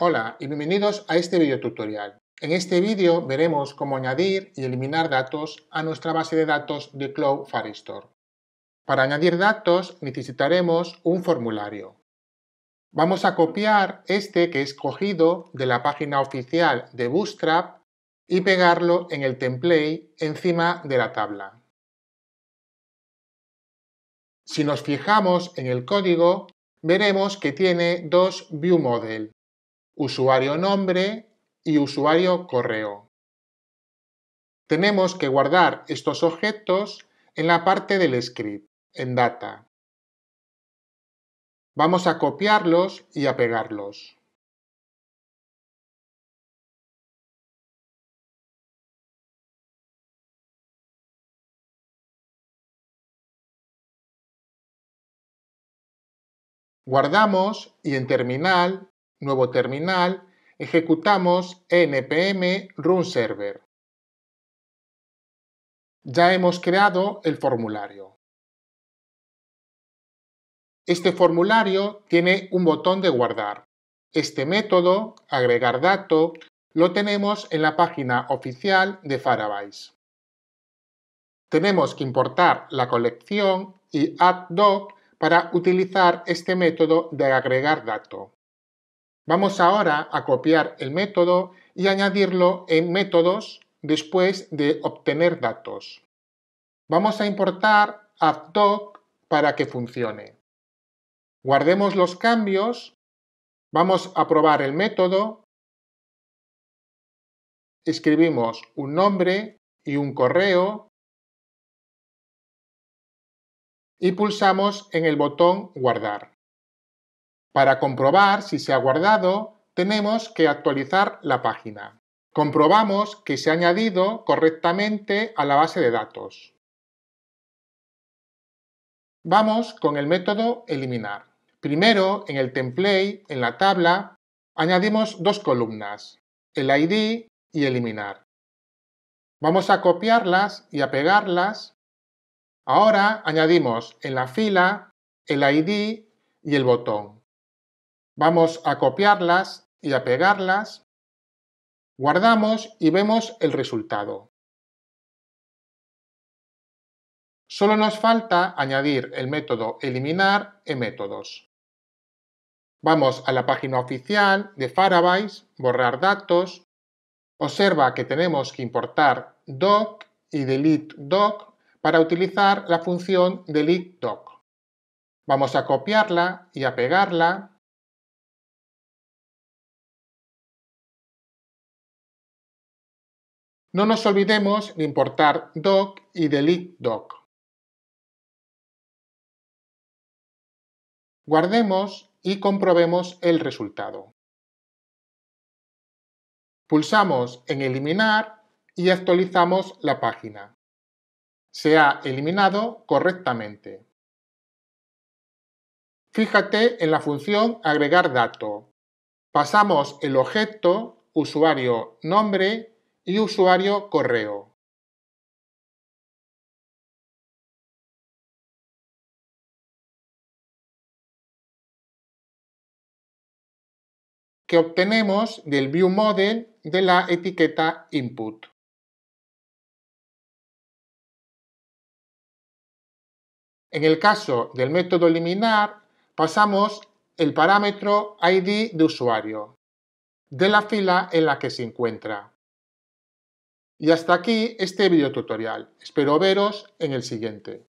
Hola y bienvenidos a este video tutorial. En este vídeo veremos cómo añadir y eliminar datos a nuestra base de datos de Cloud Firestore. Para añadir datos necesitaremos un formulario. Vamos a copiar este que he escogido de la página oficial de Bootstrap y pegarlo en el template encima de la tabla. Si nos fijamos en el código, veremos que tiene dos ViewModel, usuario nombre y usuario correo. Tenemos que guardar estos objetos en la parte del script, en data. Vamos a copiarlos y a pegarlos. Guardamos y en terminal nuevo terminal, ejecutamos npm run server. Ya hemos creado el formulario. Este formulario tiene un botón de guardar. Este método, agregar dato, lo tenemos en la página oficial de Farabase. Tenemos que importar la colección y add doc para utilizar este método de agregar dato. Vamos ahora a copiar el método y añadirlo en métodos después de obtener datos. Vamos a importar doc para que funcione. Guardemos los cambios, vamos a probar el método, escribimos un nombre y un correo y pulsamos en el botón Guardar. Para comprobar si se ha guardado, tenemos que actualizar la página. Comprobamos que se ha añadido correctamente a la base de datos. Vamos con el método eliminar. Primero, en el template, en la tabla, añadimos dos columnas, el ID y eliminar. Vamos a copiarlas y a pegarlas. Ahora añadimos en la fila el ID y el botón. Vamos a copiarlas y a pegarlas. Guardamos y vemos el resultado. Solo nos falta añadir el método eliminar en métodos. Vamos a la página oficial de Farabase, borrar datos. Observa que tenemos que importar doc y delete doc para utilizar la función delete doc. Vamos a copiarla y a pegarla. No nos olvidemos de importar doc y delete doc. Guardemos y comprobemos el resultado. Pulsamos en eliminar y actualizamos la página. Se ha eliminado correctamente. Fíjate en la función agregar dato. Pasamos el objeto usuario nombre y usuario correo. que obtenemos del view model de la etiqueta input. En el caso del método eliminar, pasamos el parámetro ID de usuario de la fila en la que se encuentra. Y hasta aquí este tutorial. Espero veros en el siguiente.